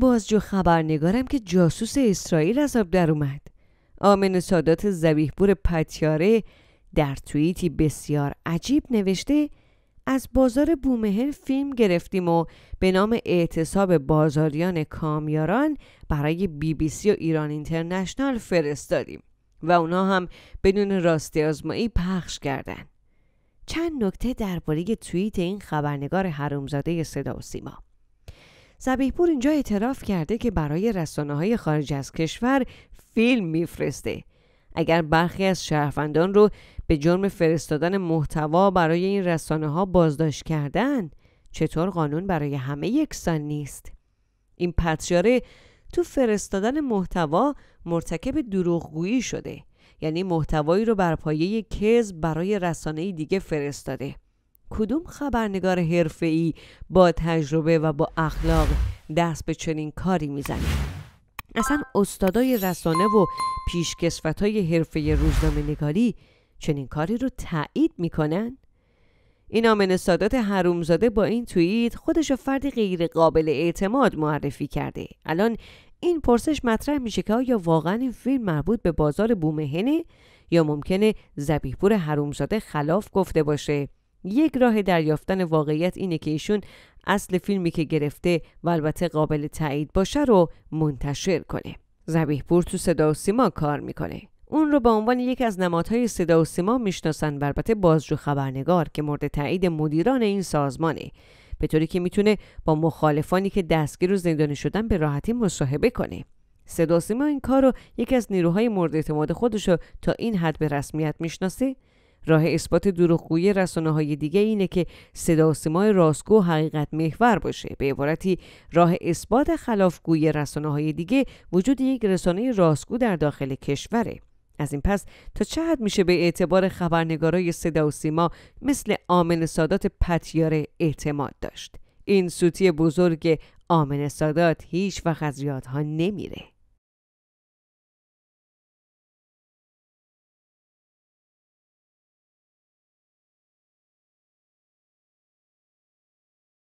بازجو خبرنگارم که جاسوس اسرائیل از آب در اومد آمن سادات زبیحبور پتیاره در توییتی بسیار عجیب نوشته از بازار بومهر فیلم گرفتیم و به نام اعتصاب بازاریان کامیاران برای بی بی سی و ایران اینترنشنال فرستادیم و اونا هم بدون راستی آزمایی پخش کردند. چند نکته درباره توییت این خبرنگار حرومزاده صدا و سیما پور اینجا اعتراف کرده که برای رسانه های خارج از کشور فیلم میفرسته اگر برخی از شهروندان رو به جرم فرستادن محتوا برای این رسانه ها بازداشت کردن چطور قانون برای همه یکسان نیست این پتشاره تو فرستادن محتوا مرتکب دروغگویی شده یعنی محتوایی رو بر پایه کذب برای رسانه دیگه فرستاده کدوم خبرنگار حرفه‌ای با تجربه و با اخلاق دست به چنین کاری میزنه اصلا استادای رسانه و پیشکسوت های حرفه روزنامه نگاری چنین کاری رو تایید میکنن؟ این آمن سادات حرومزاده با این توییت خودش فردی غیر قابل اعتماد معرفی کرده الان این پرسش مطرح میشه که آیا واقعا این فیلم مربوط به بازار بومهنه یا ممکنه زبیحپور حرومزاده خلاف گفته باشه یک راه دریافتن واقعیت اینه که ایشون اصل فیلمی که گرفته و البته قابل تایید باشه رو منتشر کنه زبیه پور تو صدا و سیما کار میکنه اون رو به عنوان یکی از نمادهای صدا و سیما میشناسن و البته بازجو خبرنگار که مورد تایید مدیران این سازمانه به طوری که میتونه با مخالفانی که دستگیر و زندانی شدن به راحتی مصاحبه کنه صدا سیما این کار رو یکی از نیروهای مورد اعتماد خودش تا این حد به رسمیت میشناسه راه اثبات دروغگویی رسانه های دیگه اینه که صدا و سیمای راستگو حقیقت محور باشه به عبارتی راه اثبات خلافگویی رسانه های دیگه وجود یک رسانه راستگو در داخل کشوره از این پس تا چه حد میشه به اعتبار خبرنگارای صدا و سیما مثل آمن سادات پتیار اعتماد داشت این سوتی بزرگ آمن سادات هیچ وقت از یادها نمیره